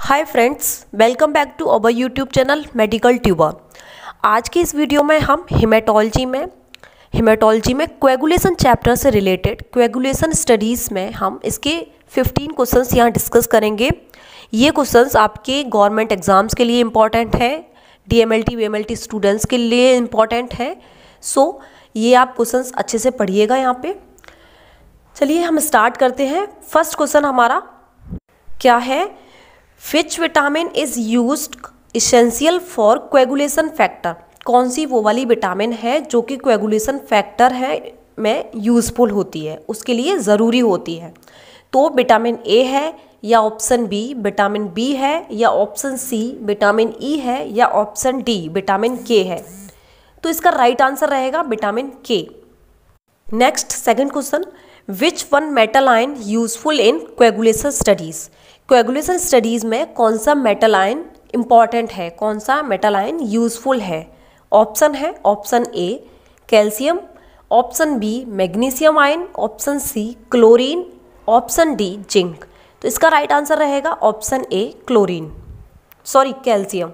hi friends welcome back to our YouTube channel medical tuber आज की इस video में हम हिमेटोलॉजी में हिमेटोलॉजी में क्वेगुलेशन चैप्टर से रिलेटेड क्वेगुलेशन स्टडीज़ में हम इसके 15 क्वेश्चंस यहाँ डिस्कस करेंगे ये क्वेश्चंस आपके गवर्नमेंट एग्ज़ाम्स के लिए इम्पॉर्टेंट हैं D M L T V M L T students के लिए इम्पॉर्टेंट है सो so, ये आप क्वेश्चन अच्छे से पढ़िएगा यहाँ पर चलिए हम स्टार्ट करते हैं फर्स्ट क्वेश्चन हमारा क्या है which vitamin is use essential for coagulation factor कौन सी वो वाली विटामिन है जो कि क्वेगुलेशन फैक्टर है में यूज़फुल होती है उसके लिए ज़रूरी होती है तो विटामिन ए है या ऑप्शन बी विटामिन बी है या option C vitamin E e है या ऑप्शन डी विटामिन के है तो इसका राइट आंसर रहेगा vitamin K next second question which one metal ion useful in coagulation studies coagulation studies में कौन सा मेटल आयन इम्पॉर्टेंट है कौन सा मेटल आयन यूजफुल है ऑप्शन है option A calcium option B magnesium ion option C chlorine option D zinc तो इसका राइट आंसर रहेगा option A chlorine sorry calcium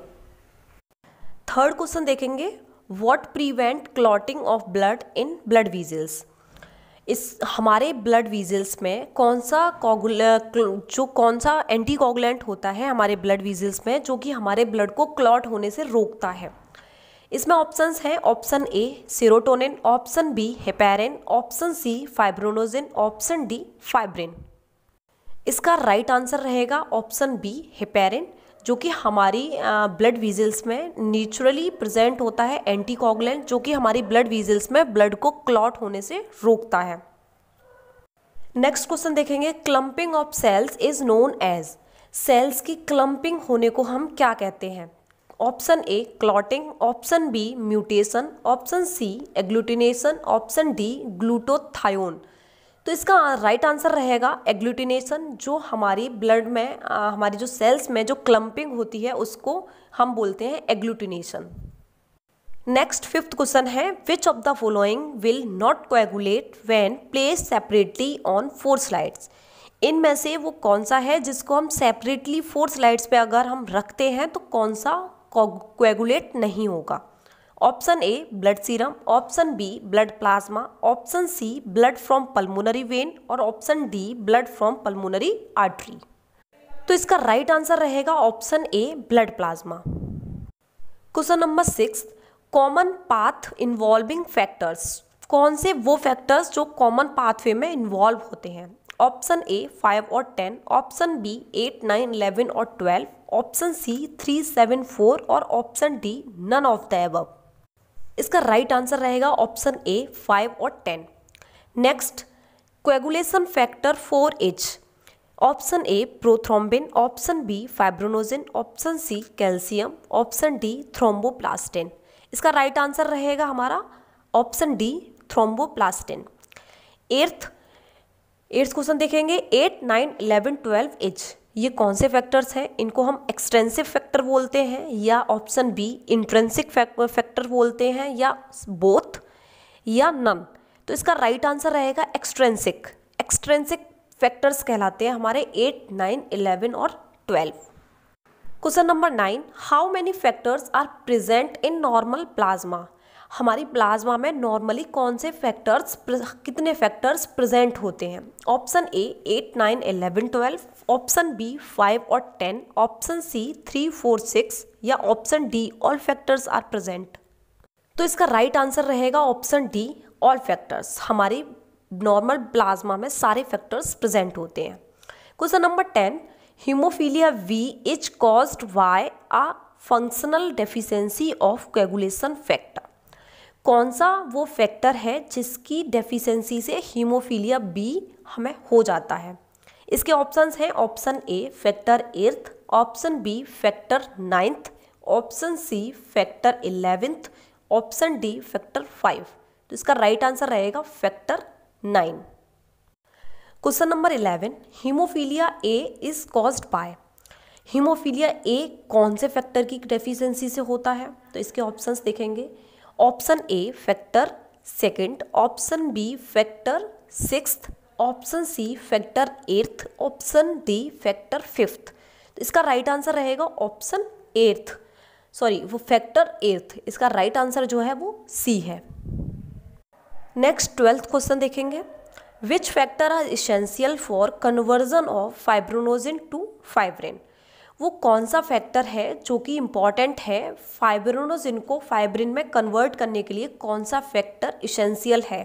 third question देखेंगे what prevent clotting of blood in blood weasels इस हमारे blood vessels में कौन सा कॉगुल जो कौन सा एंटी होता है हमारे ब्लड वीजल्स में जो कि हमारे ब्लड को क्लॉट होने से रोकता है इसमें ऑप्शंस हैं option A serotonin option B heparin option C fibrinogen option D fibrin इसका राइट आंसर रहेगा ऑप्शन बी हेपेरिन जो कि हमारी ब्लड वीजल्स में नेचुरली प्रेजेंट होता है एंटीकॉगलेंट जो कि हमारी ब्लड वीजल्स में ब्लड को क्लॉट होने से रोकता है नेक्स्ट क्वेश्चन देखेंगे clumping of cells is known as cells की क्लम्पिंग होने को हम क्या कहते हैं option A clotting option B mutation option C agglutination option D glutathione तो इसका राइट आंसर रहेगा एग्लूटिनेशन जो हमारी ब्लड में हमारी जो सेल्स में जो क्लम्पिंग होती है उसको हम बोलते हैं एग्लूटिनेशन नेक्स्ट फिफ्थ क्वेश्चन है which of the following will not coagulate when place separately on four slides इनमें से वो कौन सा है जिसको हम सेपरेटली फोर स्लाइड्स पे अगर हम रखते हैं तो कौन सा कोएगुलेट नहीं होगा option A blood serum option B blood plasma option C blood from pulmonary vein और option D blood from pulmonary artery तो इसका राइट आंसर रहेगा option A blood plasma question number six common path involving factors कौन से वो factors जो common pathway में involve होते हैं ऑप्शन ए फाइव और ten option B eight nine eleven और twelve option C three seven four और option D none of the above इसका राइट आंसर रहेगा ऑप्शन ए फाइव और ten next coagulation factor four H option A prothrombin option B fibrinogen option C calcium option D thromboplastin इसका right answer रहेगा हमारा option D thromboplastin eighth eighth question देखेंगे eight nine eleven twelve H ये कौन से factors हैं इनको हम एक्सटेंसिव फैक्टर बोलते हैं या ऑप्शन बी इंट्रेंसिक फैक्टर बोलते हैं या बोथ या नन तो इसका राइट right आंसर रहेगा एक्सट्रेंसिक एक्सट्रेंसिक फैक्टर्स कहलाते हैं हमारे एट नाइन इलेवन और twelve question number nine how many factors are present in normal plasma हमारी प्लाज्मा में नॉर्मली कौन से फैक्टर्स कितने फैक्टर्स प्रेजेंट होते हैं option A eight nine eleven twelve option B five और ten option C three four six या option D all factors are present तो इसका राइट right आंसर रहेगा ऑप्शन डी ऑल फैक्टर्स हमारी normal plasma में सारे फैक्टर्स प्रेजेंट होते हैं question number ten haemophilia B is caused by a functional deficiency of coagulation factor कौन सा वो फैक्टर है जिसकी डेफिशिएंसी से हीमोफीलिया बी हमें हो जाता है इसके ऑप्शंस हैं option A factor eighth option B factor ninth option C factor eleventh option D factor five तो इसका राइट आंसर रहेगा factor nine question number eleven haemophilia A is caused by haemophilia A कौन से factor की deficiency से होता है तो इसके ऑप्शंस देखेंगे option A factor second option B factor six option C factor eighth option D factor fifth तो इसका राइट आंसर रहेगा ऑप्शन एर्थ सॉरी वो फैक्टर एर्थ इसका राइट आंसर जो है वो सी है नेक्स्ट ट्वेल्थ क्वेश्चन देखेंगे which factor are essential for conversion of fibrinogen to fibrin वो कौन सा फैक्टर है जो कि इम्पॉर्टेंट है फाइब्रोनोजिन को फाइब्रिन में कन्वर्ट करने के लिए कौन सा फैक्टर इसेंशियल है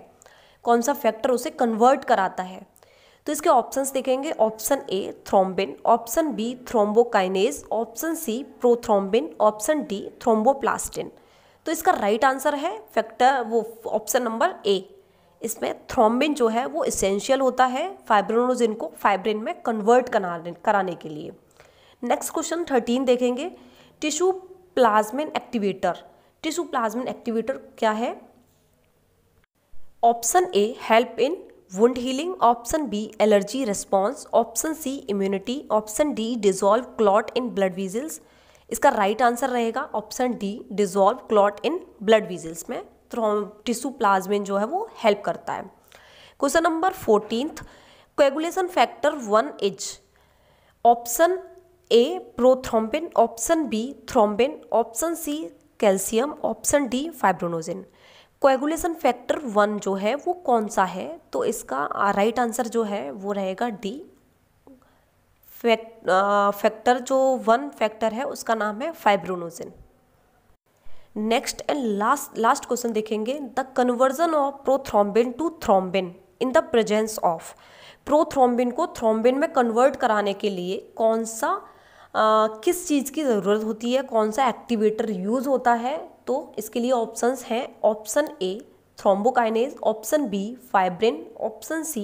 कौन सा फैक्टर उसे कन्वर्ट कराता है तो इसके ऑप्शंस देखेंगे option A thrombin option B thrombokinase option C prothrombin option D thromboplastin तो इसका राइट right आंसर है फैक्टर वो ऑप्शन नंबर ए इसमें थ्रोम्बिन जो है वो इसेंशियल होता है फाइब्रोनोजिन को फाइब्रिन में कन्वर्ट कराने कराने के लिए नेक्स्ट क्वेश्चन थर्टीन देखेंगे tissue plasmin activator tissue plasmin activator क्या है option A help in wound healing option B allergy response option C immunity option D dissolve clot in blood vessels इसका right right answer रहेगा option D dissolve clot in blood vessels में tissue plasmin जो है वो help करता है question number fourteen coagulation factor one is option A prothrombin option B thrombin option C calcium option D fibrinogen coagulation factor one जो है वो कौन सा है तो इसका राइट आंसर जो है वो रहेगा डी फैक्टर जो वन फैक्टर है उसका नाम है fibrinogen next and last last question देखेंगे the conversion of prothrombin to thrombin in the presence of prothrombin को थ्रोम्बिन में कन्वर्ट कराने के लिए कौन सा किस चीज़ की ज़रूरत होती है कौन सा एक्टिवेटर यूज़ होता है तो इसके लिए ऑप्शंस हैं option A thrombokinase option B fibrin option C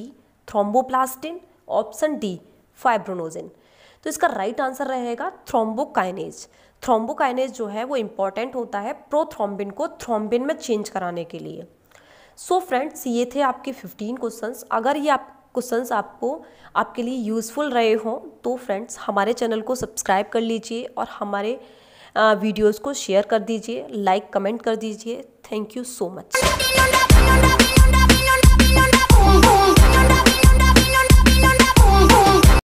thromboplastin option D fibrinogen तो इसका राइट आंसर रहेगा थ्रोम्बोकाइनेज थ्रोम्बोकाइनेज जो है वो इम्पॉर्टेंट होता है प्रोथ्रोम्बिन को थ्रोम्बिन में चेंज कराने के लिए सो so फ्रेंड्स ये थे आपके 15 क्वेश्चंस अगर ये आप क्वेश्चंस आपको आपके लिए यूज़फुल रहे हों तो फ्रेंड्स हमारे चैनल को सब्सक्राइब कर लीजिए और हमारे वीडियोस को शेयर कर दीजिए लाइक कमेंट कर दीजिए थैंक यू सो मच